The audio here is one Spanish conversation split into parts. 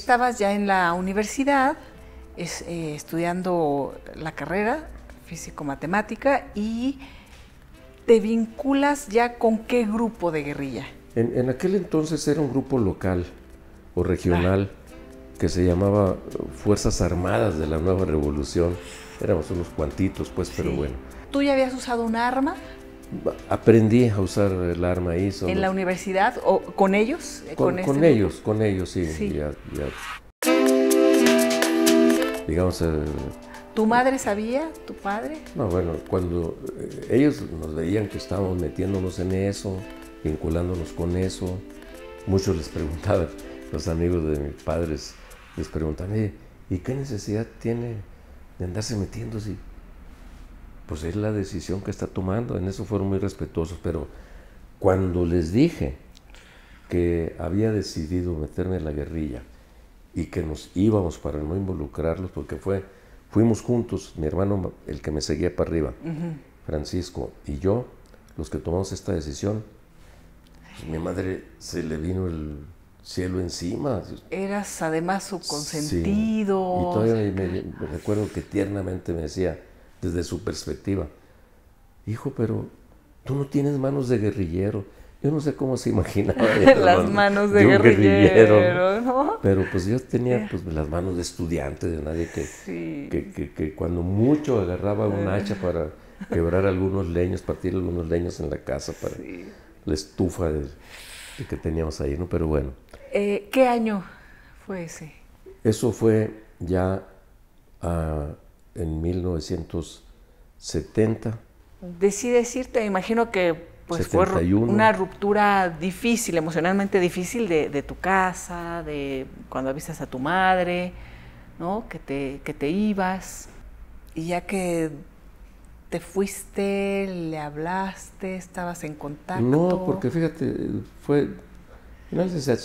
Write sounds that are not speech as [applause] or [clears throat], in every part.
Estabas ya en la universidad eh, estudiando la carrera físico-matemática y te vinculas ya con qué grupo de guerrilla. En, aquel entonces era un grupo local o regional ah. que se llamaba Fuerzas Armadas de la Nueva Revolución. Éramos unos cuantitos, pues, pero bueno. ¿Tú ya habías usado un arma? Aprendí a usar el arma ahí. ¿En la universidad o con ellos? Con, este ellos, con ellos, sí. Digamos... Eh, ¿Tu madre sabía? ¿Tu padre? No, bueno, cuando eh, ellos nos veían que estábamos metiéndonos en eso, vinculándonos con eso, muchos les preguntaban, [laughs] los amigos de mis padres les preguntaban, ¿y qué necesidad tiene de andarse metiendo si pues es la decisión que está tomando. En eso fueron muy respetuosos, pero cuando les dije que había decidido meterme en la guerrilla y que nos íbamos para no involucrarlos, porque fue, fuimos juntos, mi hermano, el que me seguía para arriba, Francisco y yo, los que tomamos esta decisión, pues, mi madre se le vino el cielo encima. Eras además su consentido. Y todavía me recuerdo que tiernamente me decía, desde su perspectiva. Hijo, pero tú no tienes manos de guerrillero. Yo no sé cómo se [laughs] imaginaba. [laughs] las manos de, guerrillero. Pero pues yo tenía pues, las manos de estudiante, de nadie que, que, cuando mucho agarraba un ah. hacha para quebrar algunos leños, partir algunos leños en la casa para la estufa que teníamos ahí, ¿no? Pero bueno. Eh, ¿Qué año fue ese? Eso fue ya ah, en 1970. Decides irte, imagino que pues, fue una ruptura difícil, emocionalmente difícil de, tu casa, de cuando avisas a tu madre, ¿no? Que te, que te ibas. Y ya que te fuiste, le hablaste, estabas en contacto. No, porque fíjate, fue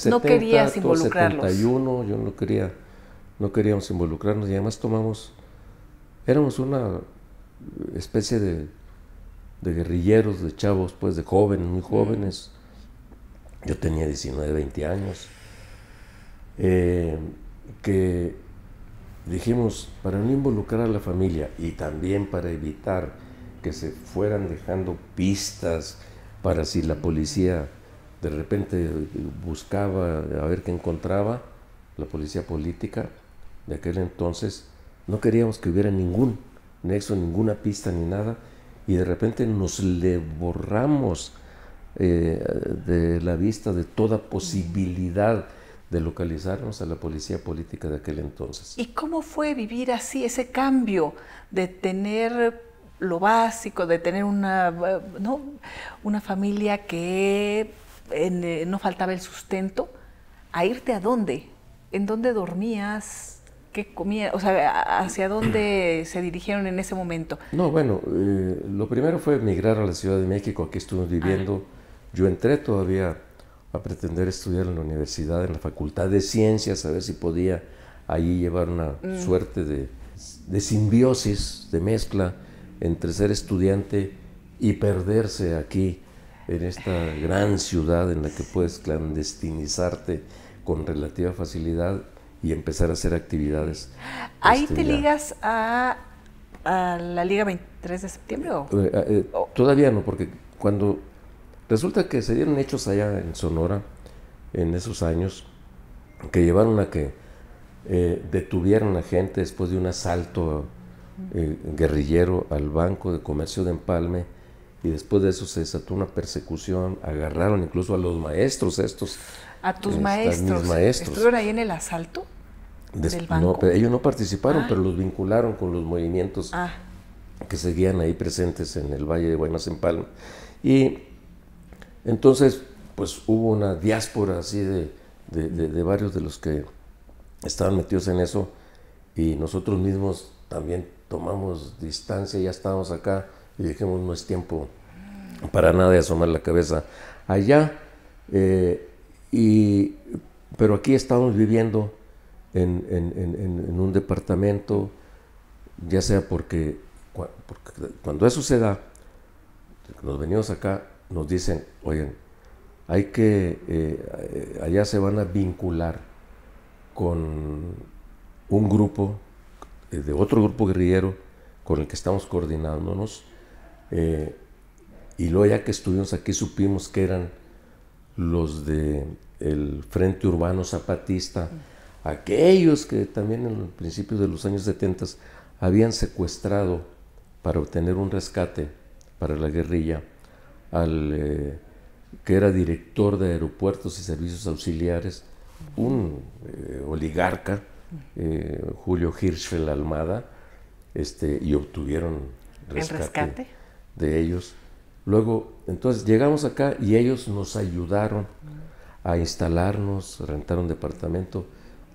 no querías involucrarlos. yo no quería, no queríamos involucrarnos y además tomamos éramos una especie de, guerrilleros, de chavos, pues de jóvenes, muy jóvenes. Yo tenía 19, 20 años. Eh, que dijimos, para no involucrar a la familia y también para evitar que se fueran dejando pistas para si la policía de repente buscaba a ver qué encontraba, la policía política de aquel entonces, no queríamos que hubiera ningún nexo, ninguna pista ni nada. Y de repente nos le borramos eh, de la vista de toda posibilidad de localizarnos a la policía política de aquel entonces. ¿Y cómo fue vivir así ese cambio de tener lo básico, de tener una, una familia que eh, no faltaba el sustento, a irte a dónde? ¿En dónde dormías? qué comía? O sea, ¿hacia dónde [clears throat] se dirigieron en ese momento? No, bueno, eh, lo primero fue emigrar a la Ciudad de México, aquí estuve viviendo. Ah. Yo entré todavía a pretender estudiar en la universidad, en la Facultad de Ciencias, a ver si podía ahí llevar una mm. suerte de, de, simbiosis, de mezcla entre ser estudiante y perderse aquí en esta [sighs] gran ciudad en la que puedes clandestinizarte con relativa facilidad y empezar a hacer actividades. Ahí este, te ligas a, a, la Liga 23 de septiembre eh, eh, eh, todavía no, porque cuando resulta que se dieron hechos allá en Sonora en esos años que llevaron a que eh, detuvieron a gente después de un asalto guerrillero al Banco de Comercio de Empalme y después de eso se desató una persecución, agarraron incluso a los maestros estos. A tus maestros. A mis maestros. ¿Estuvieron ahí en el asalto? No, pero ellos no participaron, ah. pero los vincularon con los movimientos ah. que seguían ahí presentes en el Valle de Guaymas en Palma. Y entonces, pues hubo una diáspora así de, varios de los que estaban metidos en eso y nosotros mismos también tomamos distancia, ya estábamos acá y dijimos, no es tiempo para nada de asomar la cabeza allá. Eh, pero aquí estamos viviendo en, un departamento, ya sea porque, cuando eso se da, nos venimos acá, nos dicen, oigan, hay que, eh, allá se van a vincular con un grupo, eh, de otro grupo guerrillero con el que estamos coordinándonos, eh, y luego ya que estuvimos aquí supimos que eran los de Frente Urbano Zapatista, aquellos que también en los principios de los años 70 habían secuestrado para obtener un rescate para la guerrilla al eh, que era director de aeropuertos y servicios auxiliares, un eh, oligarca, eh, Julio Hirschfeld Almada, este, y obtuvieron ¿El rescate de ellos. Luego, entonces llegamos acá y ellos nos ayudaron a instalarnos, rentaron departamento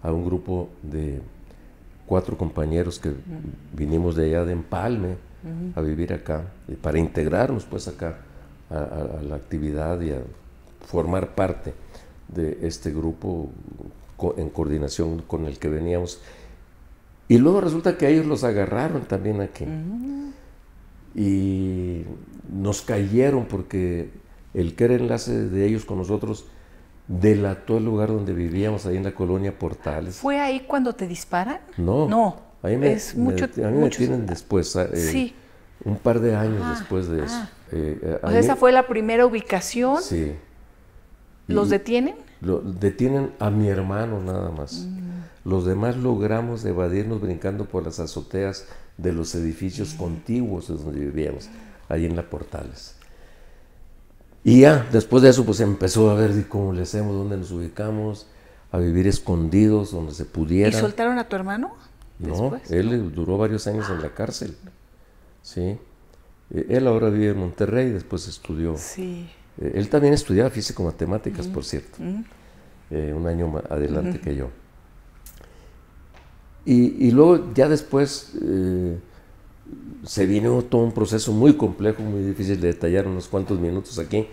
a un grupo de cuatro compañeros que vinimos de allá de Empalme a vivir acá, para integrarnos pues acá a, la actividad y a formar parte de este grupo en coordinación con el que veníamos. Y luego resulta que ellos los agarraron también aquí. Y nos cayeron porque el que era enlace de ellos con nosotros delató el lugar donde vivíamos, ahí en la colonia Portales. ¿Fue ahí cuando te disparan? No. No. A mí me, es tienen después, ah, eh, sí. un par de años ah, después de ah. eso. Eh, eh, esa fue la primera ubicación. Sí. ¿Los detienen? Lo, detienen a mi hermano nada más. Mm. Los demás logramos evadirnos brincando por las azoteas de los edificios contiguos de donde vivíamos, ahí en la Portales. Y ya, después de eso, pues empezó a ver cómo le hacemos, dónde nos ubicamos, a vivir escondidos, donde se pudiera. ¿Y soltaron a tu hermano? No, él duró varios años en la cárcel. Sí. E-, él ahora vive en Monterrey, después estudió. Sí. E-, él también estudiaba físico matemáticas, por cierto. Eh, un año más adelante que yo. Y, luego, ya después, eh, se vino todo un proceso muy complejo, muy difícil de detallar unos cuantos minutos aquí,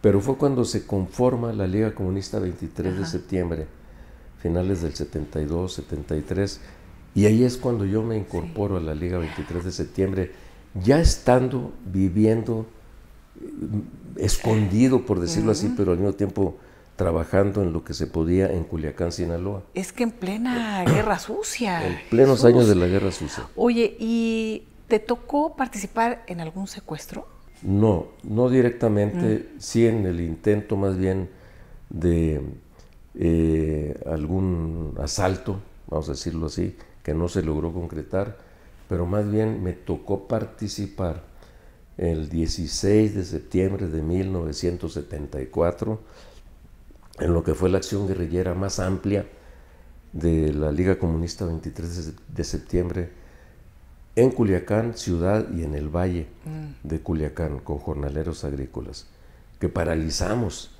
pero fue cuando se conforma la Liga Comunista 23 de septiembre, finales del 72, 73, y ahí es cuando yo me incorporo a la Liga 23 de septiembre, ya estando viviendo eh, escondido, por decirlo así, pero al mismo tiempo trabajando en lo que se podía en Culiacán, Sinaloa. Es que en plena [clears throat] guerra sucia. En plenos años de la guerra sucia. Oye, ¿y te tocó participar en algún secuestro? No, no directamente, mm. sí en el intento más bien de eh, algún asalto, vamos a decirlo así, que no se logró concretar, pero más bien me tocó participar el 16 de septiembre de 1974 en lo que fue la acción guerrillera más amplia de la Liga Comunista 23 de septiembre en Culiacán, ciudad y en el valle mm. de Culiacán con jornaleros agrícolas, que paralizamos.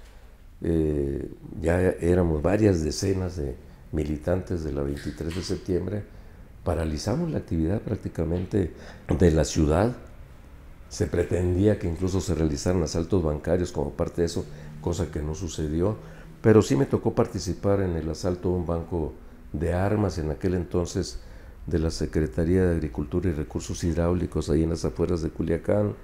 Eh, ya éramos varias decenas de militantes de la 23 de septiembre, paralizamos la actividad prácticamente de la ciudad. Se pretendía que incluso se realizaran asaltos bancarios como parte de eso, cosa que no sucedió pero sí me tocó participar en el asalto a un banco de armas en aquel entonces de la Secretaría de Agricultura y Recursos Hidráulicos ahí en las afueras de Culiacán,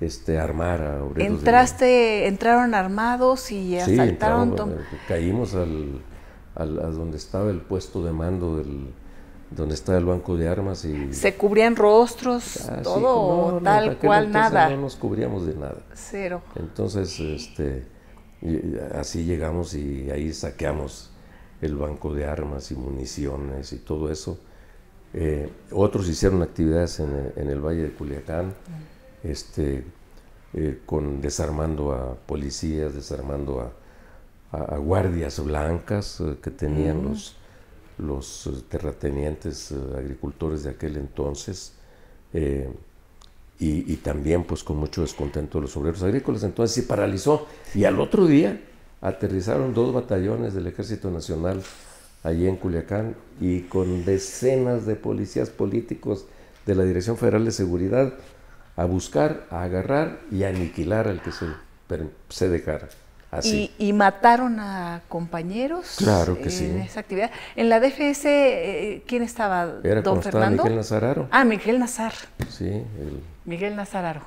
este, armar Entraste, entraron armados y asaltaron. Sí, eh, caímos al, a donde estaba el puesto de mando del, donde estaba el banco de armas y se cubrían rostros, ah, todo o tal cual nada. No nos cubríamos de nada. Cero. Entonces, este así llegamos y ahí saqueamos el banco de armas y municiones y todo eso. Eh, otros hicieron actividades en el, Valle de Culiacán, mm. este, eh, con, desarmando a policías, desarmando a, guardias blancas eh, que tenían mm. los, los terratenientes agricultores de aquel entonces y, también pues con mucho descontento de los obreros agrícolas. Entonces se paralizó y al otro día aterrizaron dos batallones del Ejército Nacional allí en Culiacán y con decenas de policías políticos de la Dirección Federal de Seguridad a buscar, a agarrar y a aniquilar al que se, se dejara. Y, mataron a compañeros en esa actividad. En la DFS, eh, ¿quién estaba? don Fernando. Miguel Nazararo. Ah, Miguel Nazar. Sí. El, Miguel Nazararo.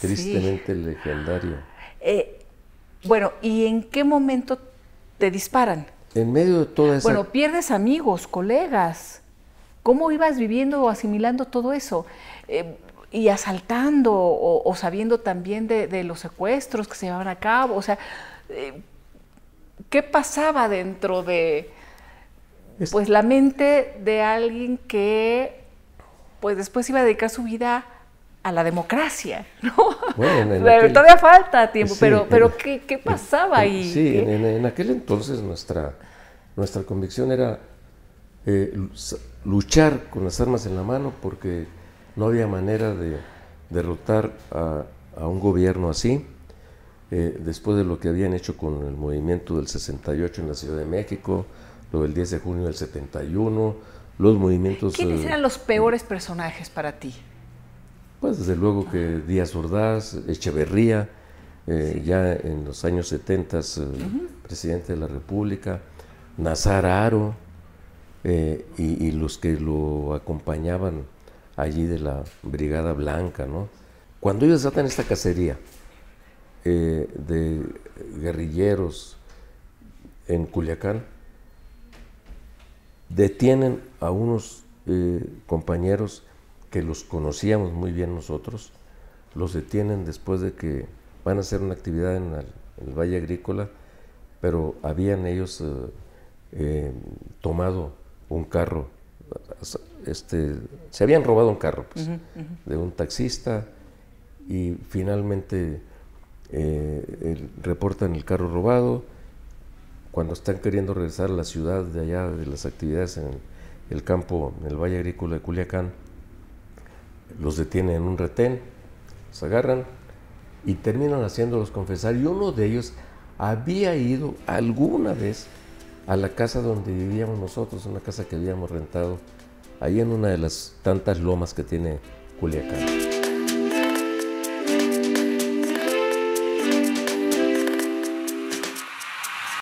tristemente legendario. Eh, bueno, ¿y en qué momento te disparan? En medio de toda esa... Bueno, pierdes amigos, colegas. ¿Cómo ibas viviendo o asimilando todo eso? Eh, y asaltando o, sabiendo también de, los secuestros que se llevaban a cabo. O sea, eh, ¿qué pasaba dentro de pues, la mente de alguien que pues, después iba a dedicar su vida a la democracia, [laughs] Todavía falta tiempo, pero, pero ¿qué, pasaba ahí? Sí, en, aquel entonces nuestra, nuestra convicción era eh, luchar con las armas en la mano porque no había manera de derrotar a, un gobierno así. Eh, después de lo que habían hecho con el movimiento del 68 en la Ciudad de México, lo del 10 de junio del 71, los movimientos... ¿Quiénes eran los peores personajes para ti? Pues desde luego que Díaz Ordaz, Echeverría, eh, ya en los años 70, eh, presidente de la República, Nazar Aro, y, los que lo acompañaban allí de la Brigada Blanca, ¿no? Cuando ellos tratan esta cacería eh, de guerrilleros en Culiacán, detienen a unos eh, compañeros que los conocíamos muy bien nosotros, los detienen después de que van a hacer una actividad en, el, Valle Agrícola, pero habían ellos eh, tomado un carro este, se habían robado un carro pues, de un taxista y finalmente eh, reportan el carro robado. Cuando están queriendo regresar a la ciudad de allá de las actividades en el campo, en el Valle Agrícola de Culiacán, los detienen en un retén, se agarran y terminan haciéndolos confesar. Y uno de ellos había ido alguna vez a la casa donde vivíamos nosotros, una casa que habíamos rentado ahí en una de las tantas lomas que tiene Culiacán.